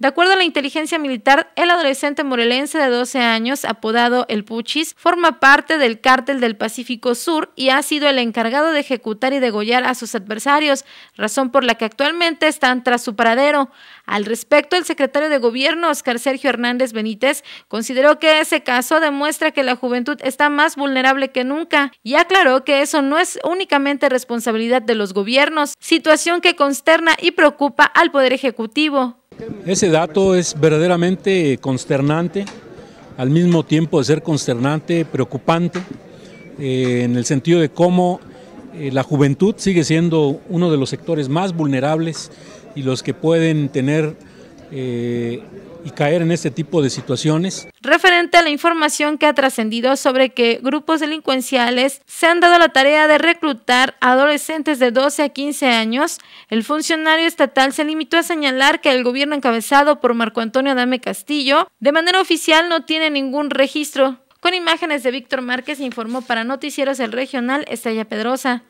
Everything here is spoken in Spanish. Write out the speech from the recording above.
De acuerdo a la inteligencia militar, el adolescente morelense de 12 años, apodado El Puchis, forma parte del cártel del Pacífico Sur y ha sido el encargado de ejecutar y degollar a sus adversarios, razón por la que actualmente están tras su paradero. Al respecto, el secretario de Gobierno, Oscar Sergio Hernández Benítez, consideró que ese caso demuestra que la juventud está más vulnerable que nunca y aclaró que eso no es únicamente responsabilidad de los gobiernos, situación que consterna y preocupa al Poder Ejecutivo. Ese dato es verdaderamente consternante, al mismo tiempo de ser consternante, preocupante, eh, en el sentido de cómo eh, la juventud sigue siendo uno de los sectores más vulnerables y los que pueden tener eh, y caer en este tipo de situaciones. Referente a la información que ha trascendido sobre que grupos delincuenciales se han dado la tarea de reclutar adolescentes de 12 a 15 años, el funcionario estatal se limitó a señalar que el gobierno encabezado por Marco Antonio Adame Castillo de manera oficial no tiene ningún registro. Con imágenes de Víctor Márquez informó para Noticieros El Regional Estrella Pedrosa.